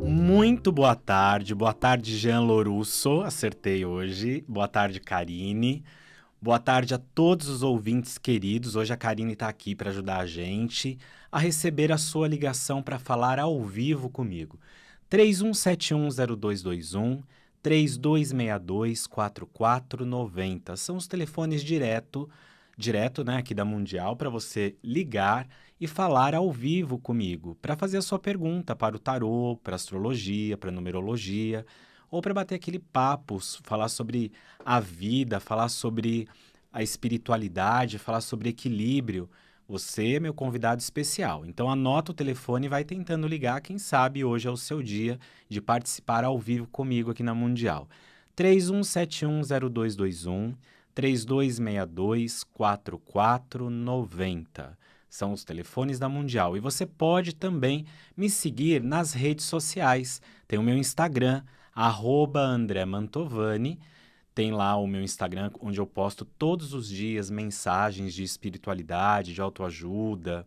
Muito boa tarde, boa tarde Jean Lorusso, acertei hoje. Boa tarde Karine. Boa tarde a todos os ouvintes queridos. Hoje a Karine está aqui para ajudar a gente a receber a sua ligação para falar ao vivo comigo. 31710221, 32624490. São os telefones direto direto né, aqui da Mundial para você ligar e falar ao vivo comigo, para fazer a sua pergunta para o tarô, para astrologia, para numerologia, ou para bater aquele papo, falar sobre a vida, falar sobre a espiritualidade, falar sobre equilíbrio. Você é meu convidado especial. Então anota o telefone e vai tentando ligar. Quem sabe hoje é o seu dia de participar ao vivo comigo aqui na Mundial. 31710221 3262 4490. São os telefones da Mundial. E você pode também me seguir nas redes sociais. Tem o meu Instagram, arroba André Mantovani. Tem lá o meu Instagram, onde eu posto todos os dias mensagens de espiritualidade, de autoajuda,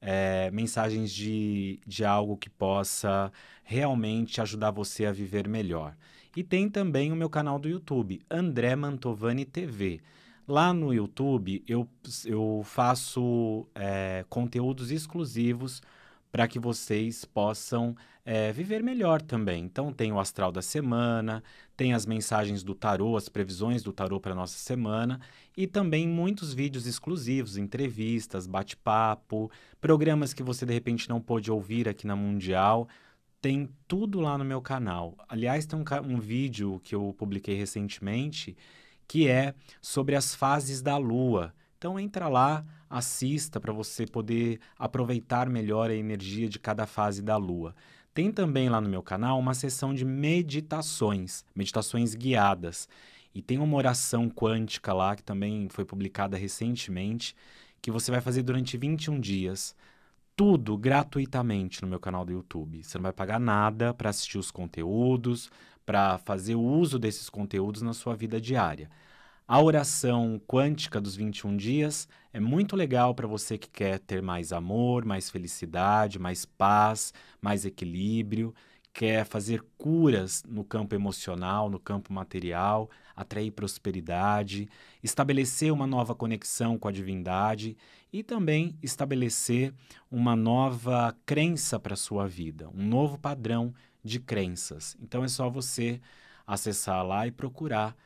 é, mensagens de, de algo que possa realmente ajudar você a viver melhor. E tem também o meu canal do YouTube, André Mantovani TV. Lá no YouTube eu, eu faço é, conteúdos exclusivos para que vocês possam é, viver melhor também. Então tem o astral da semana, tem as mensagens do tarô, as previsões do tarô para nossa semana e também muitos vídeos exclusivos, entrevistas, bate-papo, programas que você de repente não pôde ouvir aqui na Mundial. Tem tudo lá no meu canal. Aliás, tem um, um vídeo que eu publiquei recentemente que é sobre as fases da lua. Então entra lá, assista para você poder aproveitar melhor a energia de cada fase da lua. Tem também lá no meu canal uma sessão de meditações, meditações guiadas. E tem uma oração quântica lá que também foi publicada recentemente, que você vai fazer durante 21 dias tudo gratuitamente no meu canal do YouTube. Você não vai pagar nada para assistir os conteúdos, para fazer o uso desses conteúdos na sua vida diária. A oração quântica dos 21 dias é muito legal para você que quer ter mais amor, mais felicidade, mais paz, mais equilíbrio, quer fazer curas no campo emocional, no campo material atrair prosperidade, estabelecer uma nova conexão com a divindade e também estabelecer uma nova crença para a sua vida, um novo padrão de crenças. Então é só você acessar lá e procurar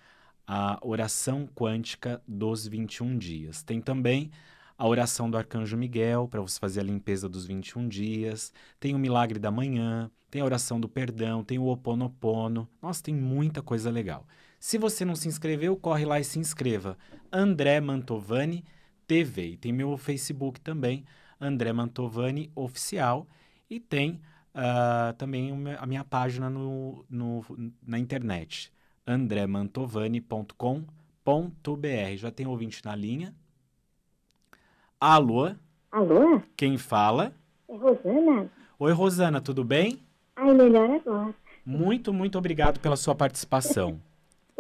a oração quântica dos 21 dias. Tem também a oração do Arcanjo Miguel para você fazer a limpeza dos 21 dias, tem o milagre da manhã, tem a oração do perdão, tem o oponopono. Nossa, tem muita coisa legal. Se você não se inscreveu, corre lá e se inscreva. André Mantovani TV. E tem meu Facebook também, André Mantovani Oficial. E tem uh, também a minha página no, no na internet, andremantovani.com.br. Já tem ouvinte na linha. Alô? Alô? Quem fala? É Rosana. Oi, Rosana, tudo bem? Ai, melhor agora. Muito, muito obrigado pela sua participação.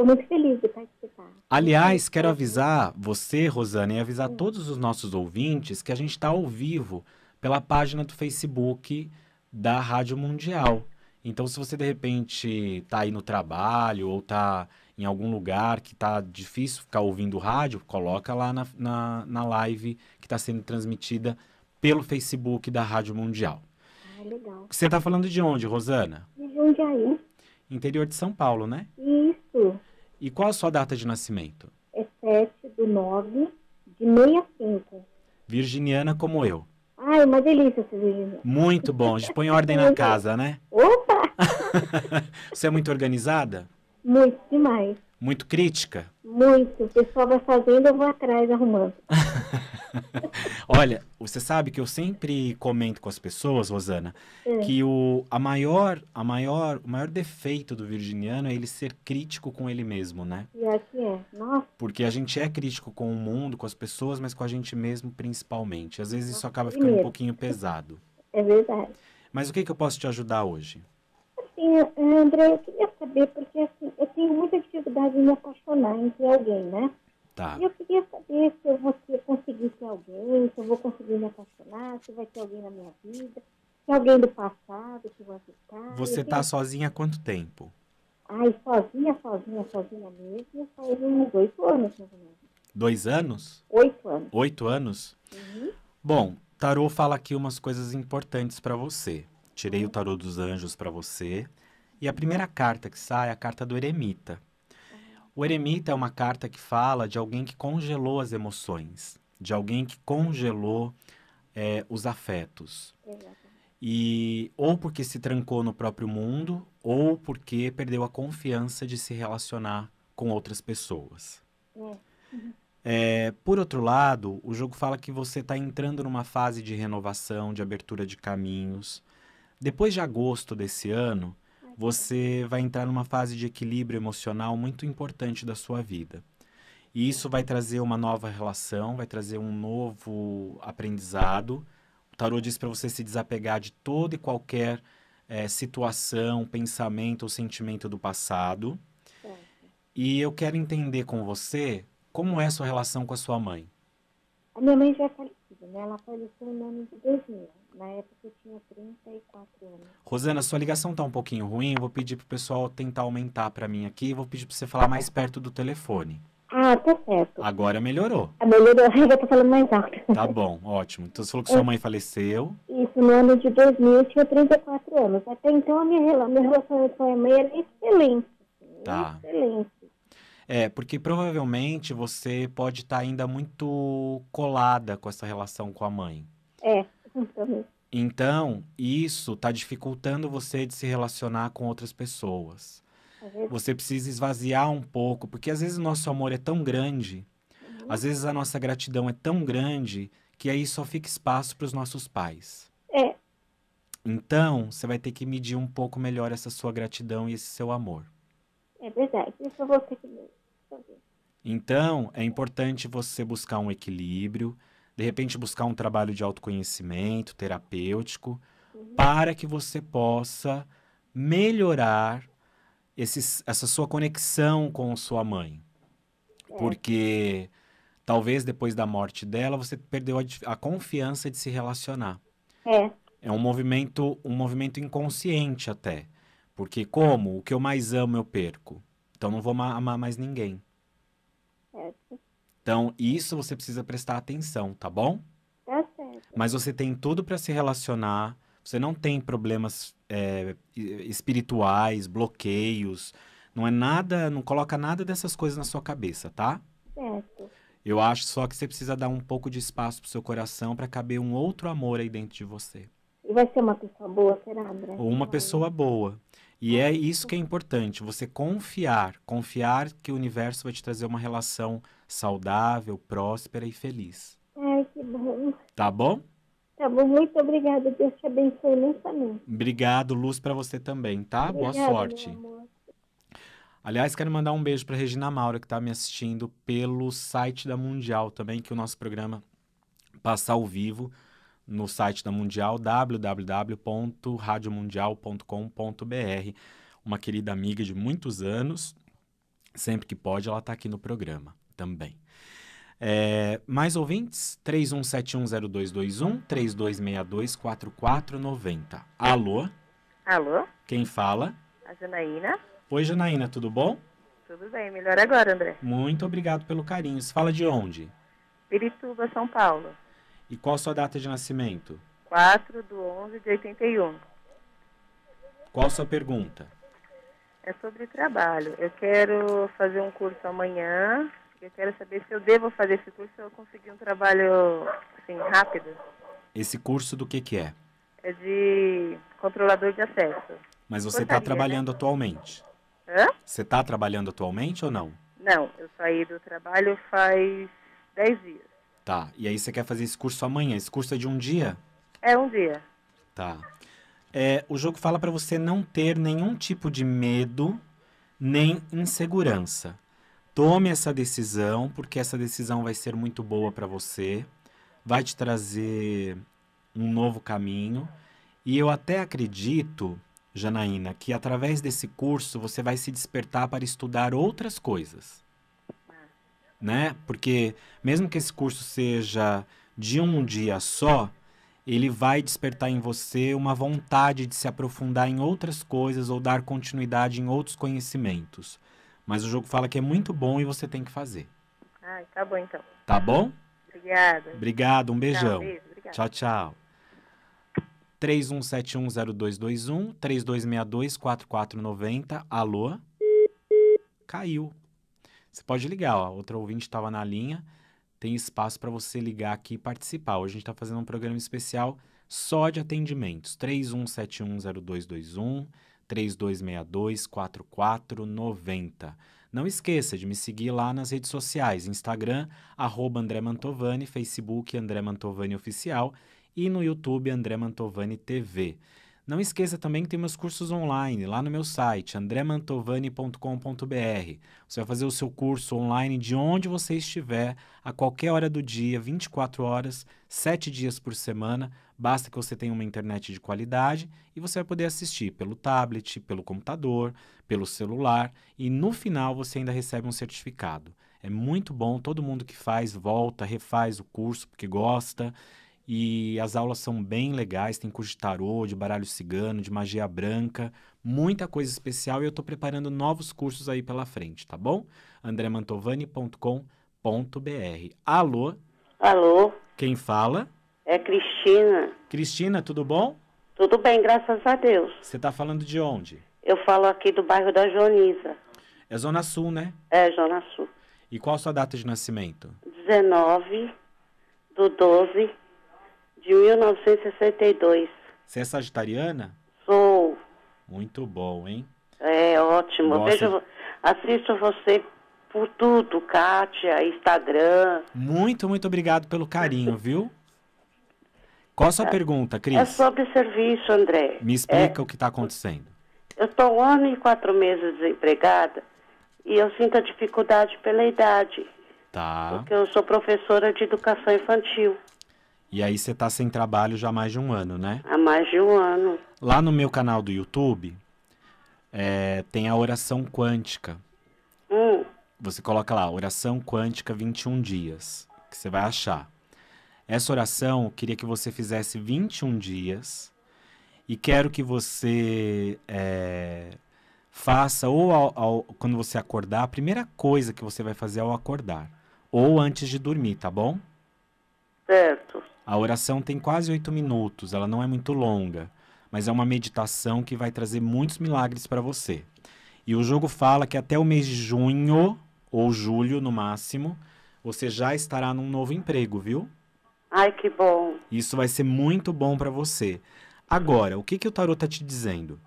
Estou muito feliz de participar. Aliás, quero avisar você, Rosana, e avisar Sim. Hum. todos os nossos ouvintes que a gente está ao vivo pela página do Facebook da Rádio Mundial. Então, se você de repente está aí no trabalho ou está em algum lugar que está difícil ficar ouvindo rádio, coloca lá na, na, na live que está sendo transmitida pelo Facebook da Rádio Mundial. Ah, legal. Você está falando de onde, Rosana? De Jundiaí. Interior de São Paulo, né? E qual a sua data de nascimento? É 7 do 9 de 65. Virginiana como eu. Ai, uma delícia ser virginiana. Muito bom. A gente põe ordem na casa, né? Opa! Você é muito organizada? Muito demais muito crítica? Muito. O pessoal vai fazendo, eu vou atrás arrumando. Olha, você sabe que eu sempre comento com as pessoas, Rosana, é. que o, a maior, a maior, o maior defeito do virginiano é ele ser crítico com ele mesmo, né? E aqui é. Nossa. Porque a gente é crítico com o mundo, com as pessoas, mas com a gente mesmo principalmente. Às vezes isso acaba é ficando um pouquinho pesado. É verdade. Mas o que, que eu posso te ajudar hoje? Assim, eh, André, eu queria saber, porque assim, tenho muita dificuldade em me apaixonar ter alguém, né? Tá. E eu queria saber se eu vou conseguir ter alguém, se eu vou conseguir me apaixonar, se vai ter alguém na minha vida, se é alguém do passado que vai ficar. Você tá tenho... sozinha há quanto tempo? Ai, sozinha, sozinha, sozinha mesmo, eu uns oito anos, mais ou menos. Dois anos? Oito anos. Oito anos? Uhum. Bom, tarô fala aqui umas coisas importantes para você. Tirei uhum. o tarô dos anjos para você. E a primeira carta que sai é a carta do eremita. O eremita é uma carta que fala de alguém que congelou as emoções, de alguém que congelou é, os afetos. E ou porque se trancou no próprio mundo, ou porque perdeu a confiança de se relacionar com outras pessoas. É, por outro lado, o jogo fala que você está entrando numa fase de renovação, de abertura de caminhos. Depois de agosto desse ano, você vai entrar numa fase de equilíbrio emocional muito importante da sua vida. E isso vai trazer uma nova relação, vai trazer um novo aprendizado. O tarô diz para você se desapegar de toda e qualquer é, situação, pensamento ou sentimento do passado. E eu quero entender com você como é a sua relação com a sua mãe. A minha mãe já é falecida, né? Ela faleceu no ano de 2000. Na época eu tinha 34 anos. Rosana, sua ligação tá um pouquinho ruim. Eu vou pedir pro pessoal tentar aumentar para mim aqui. Vou pedir para você falar mais perto do telefone. Ah, tá certo. Agora melhorou. Ah, melhorou, eu tô falando mais alto. Tá bom, ótimo. Então você falou que sua mãe faleceu. Isso, no ano de 2000 eu tinha 34 anos. Até então a minha, minha relação com a mãe era excelente. Tá. Excelente. É, porque provavelmente você pode estar tá ainda muito colada com essa relação com a mãe. É. Então, isso está dificultando você de se relacionar com outras pessoas. É você precisa esvaziar um pouco, porque às vezes o nosso amor é tão grande, uhum. às vezes a nossa gratidão é tão grande, que aí só fica espaço para os nossos pais. É. Então, você vai ter que medir um pouco melhor essa sua gratidão e esse seu amor. É verdade, isso eu vou ter que fazer. Então, é importante você buscar um equilíbrio, de repente buscar um trabalho de autoconhecimento terapêutico, uhum. para que você possa melhorar essa sua conexão com sua mãe. É. Porque talvez depois da morte dela você perdeu a, a confiança de se relacionar. É. É um movimento, um movimento inconsciente até. Porque como o que eu mais amo eu perco. Então não vou amar mais ninguém. Então, isso você precisa prestar atenção, tá bom? É Mas você tem tudo para se relacionar, você não tem problemas é, espirituais, bloqueios, não é nada, não coloca nada dessas coisas na sua cabeça, tá? Certo. Eu acho só que você precisa dar um pouco de espaço pro seu coração para caber um outro amor aí dentro de você. E vai ser uma pessoa boa, será, André? Ou uma pessoa boa. E é isso que é importante, você confiar, confiar que o universo vai te trazer uma relação saudável, próspera e feliz. Ai, que bom. Tá bom? Tá bom, muito obrigada. Deus te abençoe imensamente. Obrigado, luz para você também, tá? Obrigada, Boa sorte. Aliás, quero mandar um beijo para Regina Maura, que está me assistindo pelo site da Mundial também, que o nosso programa passa ao vivo no site da Mundial, www.radiomundial.com.br. Uma querida amiga de muitos anos, sempre que pode, ela está aqui no programa também. É, mais ouvintes? 31710221, 32624490. Alô? Alô? Quem fala? A Janaína. Oi, Janaína, tudo bom? Tudo bem, melhor agora, André. Muito obrigado pelo carinho. Você fala de onde? Pirituba, São Paulo. E qual a sua data de nascimento? 4 do 11 de 81. Qual a sua pergunta? É sobre trabalho. Eu quero fazer um curso amanhã eu quero saber se eu devo fazer esse curso ou conseguir um trabalho assim, rápido. Esse curso do que, que é? É de controlador de acesso. Mas você está né? trabalhando né? atualmente? Hã? Você está trabalhando atualmente ou não? Não, eu saí do trabalho faz 10 dias. Tá, e aí você quer fazer esse curso amanhã? Esse curso é de um dia? É um dia. Tá. É, o jogo fala para você não ter nenhum tipo de medo nem insegurança. Tome essa decisão, porque essa decisão vai ser muito boa para você, vai te trazer um novo caminho. E eu até acredito, Janaína, que através desse curso você vai se despertar para estudar outras coisas. Né? Porque mesmo que esse curso seja de um dia só, ele vai despertar em você uma vontade de se aprofundar em outras coisas ou dar continuidade em outros conhecimentos. Mas o jogo fala que é muito bom e você tem que fazer. Ah, tá bom então. Tá bom? Obrigada. Obrigado, um beijão. Tchau, beijo, tchau, tchau. 31710221, 3262-4490, alô? Caiu. Você pode ligar, ó. Outro ouvinte estava na linha. Tem espaço para você ligar aqui e participar. Hoje a gente está fazendo um programa especial só de atendimentos. 31710221, 3262 4490. Não esqueça de me seguir lá nas redes sociais, Instagram, arroba André Mantovani, Facebook André Mantovani Oficial e no YouTube André Mantovani TV. Não esqueça também que tem meus cursos online lá no meu site, andremantovani.com.br. Você vai fazer o seu curso online de onde você estiver, a qualquer hora do dia, 24 horas, 7 dias por semana. Basta que você tenha uma internet de qualidade e você vai poder assistir pelo tablet, pelo computador, pelo celular e no final você ainda recebe um certificado. É muito bom, todo mundo que faz volta, refaz o curso porque gosta. E as aulas são bem legais, tem curso de tarô, de baralho cigano, de magia branca, muita coisa especial e eu estou preparando novos cursos aí pela frente, tá bom? andremantovani.com.br. Alô? Alô? Quem fala? É Cristina. Cristina, tudo bom? Tudo bem, graças a Deus. Você está falando de onde? Eu falo aqui do bairro da Joniza. É Zona Sul, né? É, Zona Sul. E qual a sua data de nascimento? 19 do 12 de 1962. Você é sagitariana? Sou. Muito bom, hein? É, ótimo. Gosta... Vejo, assisto você por tudo, Kátia, Instagram. Muito, muito obrigado pelo carinho, viu? Qual a sua é, pergunta, Cris? É sobre serviço, André. Me explica é, o que está acontecendo. Eu estou um ano e quatro meses desempregada e eu sinto a dificuldade pela idade. Tá. Porque eu sou professora de educação infantil. E aí você está sem trabalho já há mais de um ano, né? Há mais de um ano. Lá no meu canal do YouTube é, tem a oração quântica. Hum. Você coloca lá, oração quântica 21 dias, que você vai achar. Essa oração eu queria que você fizesse 21 dias e quero que você é, faça ou ao, ao, quando você acordar, a primeira coisa que você vai fazer ao acordar, ou antes de dormir, tá bom? Certo. A oração tem quase oito minutos, ela não é muito longa, mas é uma meditação que vai trazer muitos milagres para você. E o jogo fala que até o mês de junho, ou julho no máximo, você já estará num novo emprego, viu? Ai, que bom. Isso vai ser muito bom para você. Agora, o que, que o tarot tá te dizendo?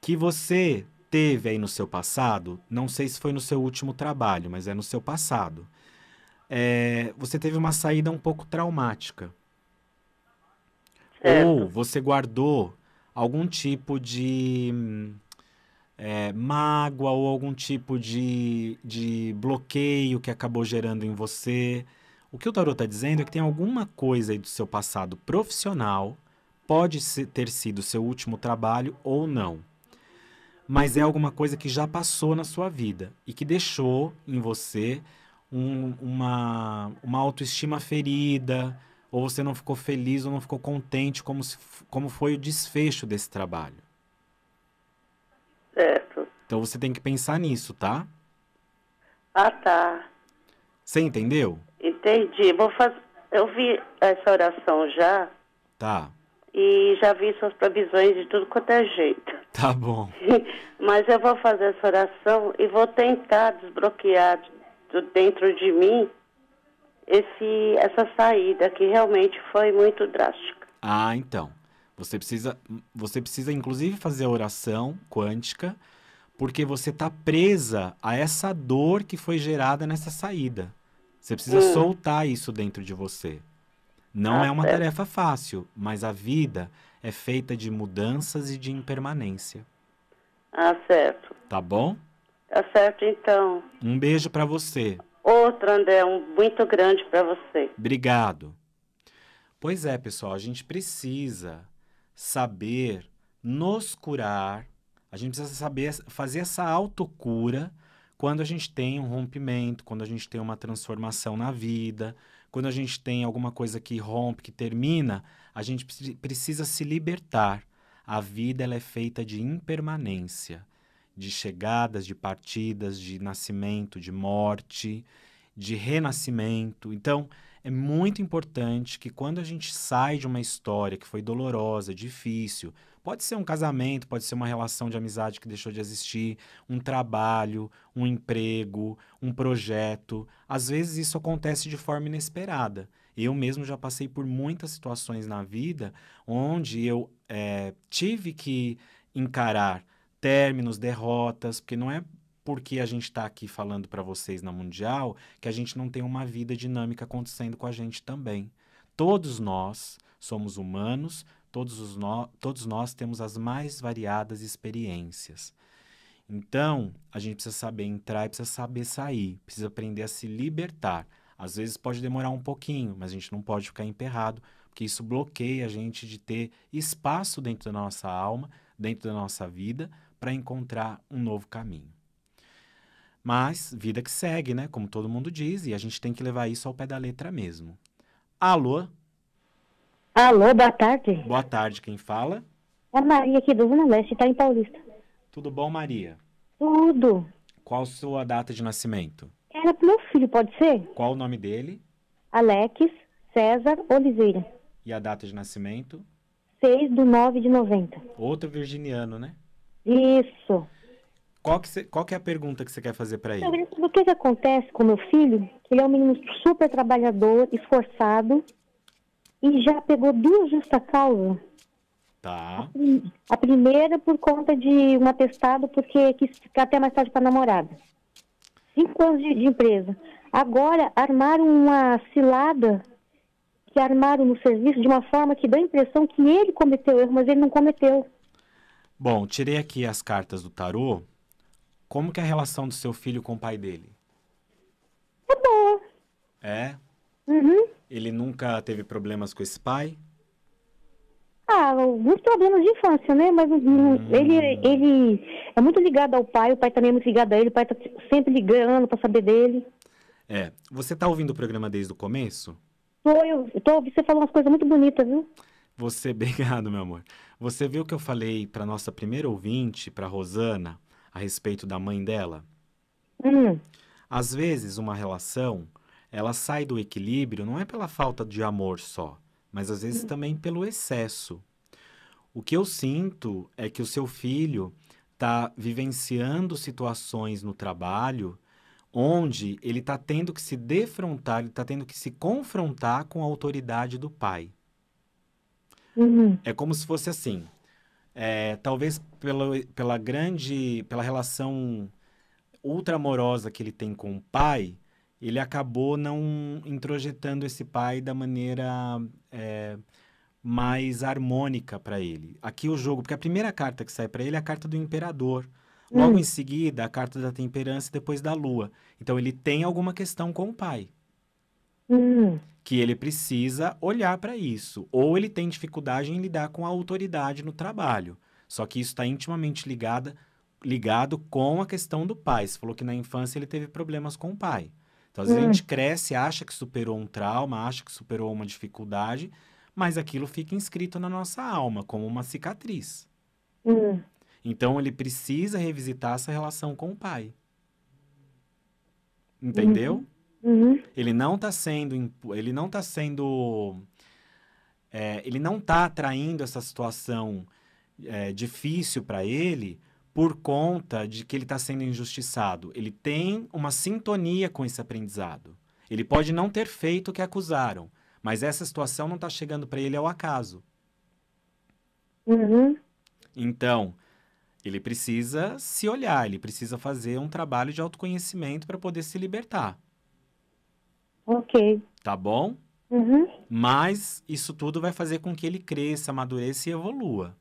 Que você teve aí no seu passado, não sei se foi no seu último trabalho, mas é no seu passado. É, você teve uma saída um pouco traumática. Certo. Ou você guardou algum tipo de é, mágoa ou algum tipo de, de bloqueio que acabou gerando em você. O que o tarot está dizendo é que tem alguma coisa aí do seu passado profissional, pode ter sido seu último trabalho ou não. Mas é alguma coisa que já passou na sua vida e que deixou em você um, uma, uma autoestima ferida, ou você não ficou feliz ou não ficou contente como, se, como foi o desfecho desse trabalho. Certo. Então você tem que pensar nisso, tá? Ah, tá. Você entendeu? Entendi. Vou fazer. Eu vi essa oração já. Tá. E já vi suas previsões de tudo quanto é jeito. Tá bom. Mas eu vou fazer essa oração e vou tentar desbloquear dentro de mim esse, essa saída que realmente foi muito drástica. Ah, então. Você precisa, você precisa inclusive fazer a oração quântica, porque você está presa a essa dor que foi gerada nessa saída. Você precisa hum. soltar isso dentro de você. Não ah, é uma tarefa fácil, mas a vida é feita de mudanças e de impermanência. Ah, certo. Tá bom? Tá certo, então. Um beijo para você. Outro, André, um muito grande para você. Obrigado. Pois é, pessoal, a gente precisa saber nos curar, a gente precisa saber fazer essa autocura quando a gente tem um rompimento, quando a gente tem uma transformação na vida, quando a gente tem alguma coisa que rompe, que termina, a gente precisa se libertar. A vida ela é feita de impermanência, de chegadas, de partidas, de nascimento, de morte, de renascimento. Então, é muito importante que quando a gente sai de uma história que foi dolorosa, difícil, Pode ser um casamento, pode ser uma relação de amizade que deixou de existir, um trabalho, um emprego, um projeto. Às vezes isso acontece de forma inesperada. Eu mesmo já passei por muitas situações na vida onde eu é, tive que encarar términos, derrotas, porque não é porque a gente está aqui falando para vocês na Mundial que a gente não tem uma vida dinâmica acontecendo com a gente também. Todos nós somos humanos, Todos, no, todos nós temos as mais variadas experiências. Então, a gente precisa saber entrar e precisa saber sair, precisa aprender a se libertar. Às vezes pode demorar um pouquinho, mas a gente não pode ficar emperrado, porque isso bloqueia a gente de ter espaço dentro da nossa alma, dentro da nossa vida, para encontrar um novo caminho. Mas vida que segue, né? Como todo mundo diz, e a gente tem que levar isso ao pé da letra mesmo. Alô, Alô, boa tarde. Boa tarde, quem fala? É a Maria aqui do Zona Leste, está em Paulista. Tudo bom, Maria? Tudo. Qual sua data de nascimento? Era pro meu filho, pode ser? Qual o nome dele? Alex César Oliveira. E a data de nascimento? 6 do 9 de 90. Outro virginiano, né? Isso. Qual que, cê, qual que é a pergunta que você quer fazer para ele? O que, que acontece com meu filho? Ele é um menino super trabalhador, esforçado, e já pegou duas justa causa. Tá. A, primeira por conta de um atestado, porque quis ficar até mais tarde para namorada. Cinco anos de, de, empresa. Agora, armaram uma cilada que armaram no serviço de uma forma que dá a impressão que ele cometeu erro, mas ele não cometeu. Bom, tirei aqui as cartas do tarô. Como que é a relação do seu filho com o pai dele? É boa. É? Uhum. Ele nunca teve problemas com esse pai? Ah, alguns problemas de infância, né? Mas hum. ele, ele é muito ligado ao pai, o pai também é muito ligado a ele, o pai tá sempre ligando para saber dele. É. Você tá ouvindo o programa desde o começo? Tô, eu tô ouvindo, você falou umas coisas muito bonitas, viu? Você, obrigado, meu amor. Você viu o que eu falei para nossa primeira ouvinte, para Rosana, a respeito da mãe dela? Hum. Às vezes, uma relação ela sai do equilíbrio não é pela falta de amor só, mas às vezes também pelo excesso. O que eu sinto é que o seu filho está vivenciando situações no trabalho onde ele está tendo que se defrontar, ele está tendo que se confrontar com a autoridade do pai. Uhum. É como se fosse assim. É, talvez pelo, pela grande, pela relação ultra amorosa que ele tem com o pai, ele acabou não introjetando esse pai da maneira é, mais harmônica para ele. Aqui o jogo, porque a primeira carta que sai para ele é a carta do imperador. Hum. Logo hum. em seguida, a carta da temperança e depois da lua. Então ele tem alguma questão com o pai. Hum. Que ele precisa olhar para isso. Ou ele tem dificuldade em lidar com a autoridade no trabalho. Só que isso está intimamente ligado, ligado com a questão do pai. Você falou que na infância ele teve problemas com o pai. Então, às vezes hum. a gente cresce, acha que superou um trauma, acha que superou uma dificuldade, mas aquilo fica inscrito na nossa alma como uma cicatriz. Hum. Então, ele precisa revisitar essa relação com o pai. Entendeu? Uhum. uhum. Ele não está sendo, ele não está sendo, é, ele não está atraindo essa situação é, difícil para ele por conta de que ele está sendo injustiçado. Ele tem uma sintonia com esse aprendizado. Ele pode não ter feito o que acusaram, mas essa situação não está chegando para ele ao acaso. Uhum. Então, ele precisa se olhar, ele precisa fazer um trabalho de autoconhecimento para poder se libertar. Ok. Tá bom? Uhum. Mas isso tudo vai fazer com que ele cresça, amadureça e evolua.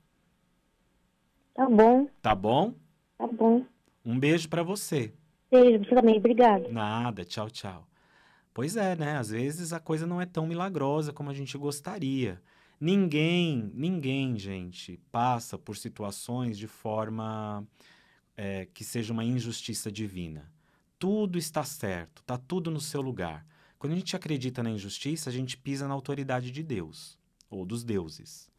Tá bom. Tá bom? Tá bom. Um beijo para você. Beijo, você também. obrigado Nada, tchau, tchau. Pois é, né? Às vezes a coisa não é tão milagrosa como a gente gostaria. Ninguém, ninguém, gente, passa por situações de forma é, que seja uma injustiça divina. Tudo está certo, está tudo no seu lugar. Quando a gente acredita na injustiça, a gente pisa na autoridade de Deus ou dos deuses.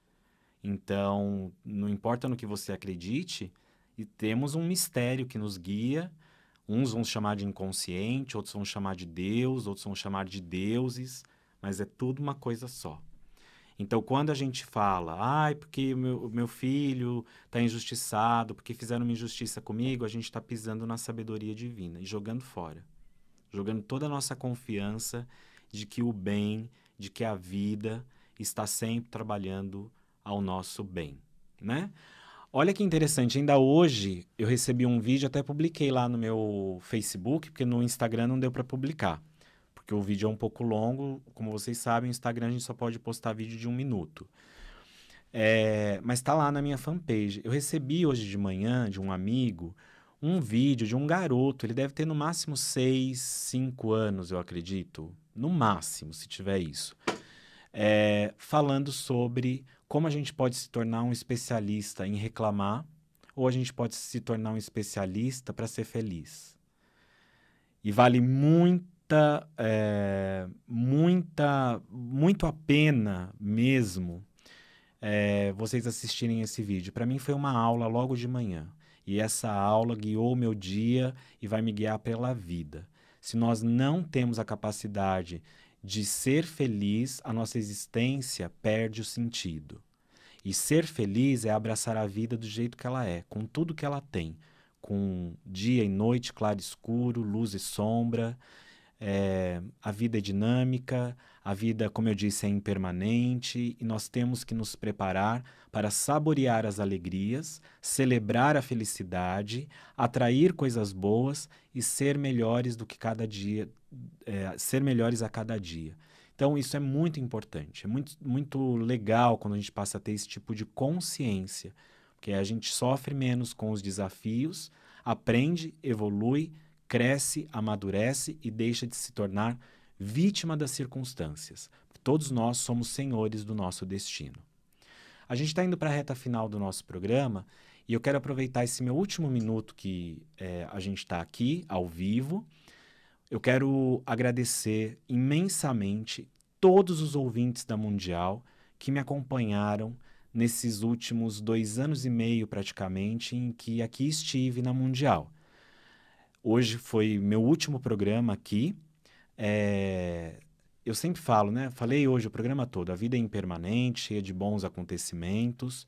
Então, não importa no que você acredite, e temos um mistério que nos guia. Uns vão chamar de inconsciente, outros vão chamar de Deus, outros vão chamar de deuses, mas é tudo uma coisa só. Então, quando a gente fala, ai, ah, porque meu, meu filho está injustiçado, porque fizeram uma injustiça comigo, a gente está pisando na sabedoria divina e jogando fora. Jogando toda a nossa confiança de que o bem, de que a vida está sempre trabalhando ao nosso bem, né? Olha que interessante, ainda hoje eu recebi um vídeo, até publiquei lá no meu Facebook, porque no Instagram não deu para publicar, porque o vídeo é um pouco longo, como vocês sabem, o Instagram a gente só pode postar vídeo de um minuto. É, mas está lá na minha fanpage. Eu recebi hoje de manhã de um amigo um vídeo de um garoto, ele deve ter no máximo 6, 5 anos, eu acredito, no máximo, se tiver isso, é, falando sobre como a gente pode se tornar um especialista em reclamar ou a gente pode se tornar um especialista para ser feliz. E vale muita, é, muita, muito a pena mesmo é, vocês assistirem esse vídeo. Para mim foi uma aula logo de manhã e essa aula guiou meu dia e vai me guiar pela vida. Se nós não temos a capacidade de ser feliz, a nossa existência perde o sentido. E ser feliz é abraçar a vida do jeito que ela é, com tudo que ela tem, com dia e noite, claro e escuro, luz e sombra, é, a vida é dinâmica, a vida, como eu disse, é impermanente e nós temos que nos preparar para saborear as alegrias, celebrar a felicidade, atrair coisas boas e ser melhores do que cada dia, é, ser melhores a cada dia. Então, isso é muito importante, é muito, muito legal quando a gente passa a ter esse tipo de consciência, porque a gente sofre menos com os desafios, aprende, evolui, cresce, amadurece e deixa de se tornar vítima das circunstâncias. Todos nós somos senhores do nosso destino. A gente está indo para a reta final do nosso programa e eu quero aproveitar esse meu último minuto que é, a gente está aqui, ao vivo. Eu quero agradecer imensamente todos os ouvintes da Mundial que me acompanharam nesses últimos dois anos e meio, praticamente, em que aqui estive na Mundial. Hoje foi meu último programa aqui. É, eu sempre falo, né? Falei hoje o programa todo. A vida é impermanente, cheia de bons acontecimentos.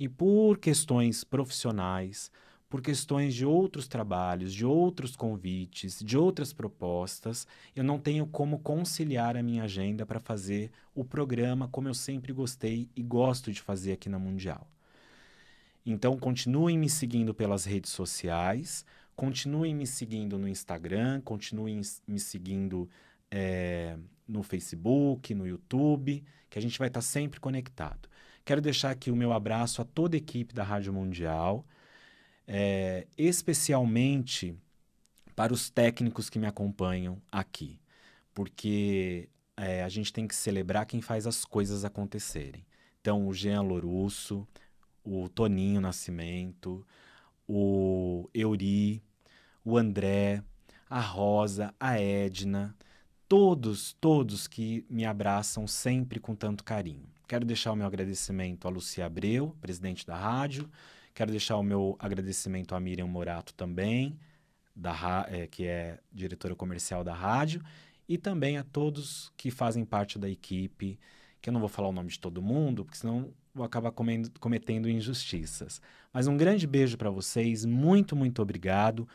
E por questões profissionais, por questões de outros trabalhos, de outros convites, de outras propostas, eu não tenho como conciliar a minha agenda para fazer o programa como eu sempre gostei e gosto de fazer aqui na Mundial. Então, continuem me seguindo pelas redes sociais, Continuem me seguindo no Instagram, continuem me seguindo é, no Facebook, no YouTube, que a gente vai estar tá sempre conectado. Quero deixar aqui o meu abraço a toda a equipe da Rádio Mundial, é, especialmente para os técnicos que me acompanham aqui, porque é, a gente tem que celebrar quem faz as coisas acontecerem. Então, o Jean Lorusso, o Toninho Nascimento, o Euri, o André, a Rosa, a Edna, todos, todos que me abraçam sempre com tanto carinho. Quero deixar o meu agradecimento a Lucia Abreu, presidente da rádio. Quero deixar o meu agradecimento a Miriam Morato também, da, é, que é diretora comercial da rádio. E também a todos que fazem parte da equipe, que eu não vou falar o nome de todo mundo, porque senão vou acabar comendo, cometendo injustiças. Mas um grande beijo para vocês, muito, muito obrigado.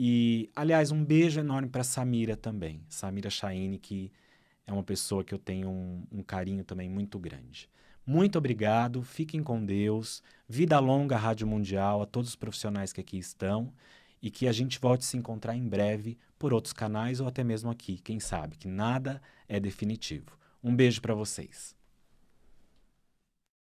E, aliás, um beijo enorme para Samira também. Samira Chaine, que é uma pessoa que eu tenho um, um carinho também muito grande. Muito obrigado, fiquem com Deus. Vida longa à Rádio Mundial, a todos os profissionais que aqui estão e que a gente volte a se encontrar em breve por outros canais ou até mesmo aqui, quem sabe, que nada é definitivo. Um beijo para vocês.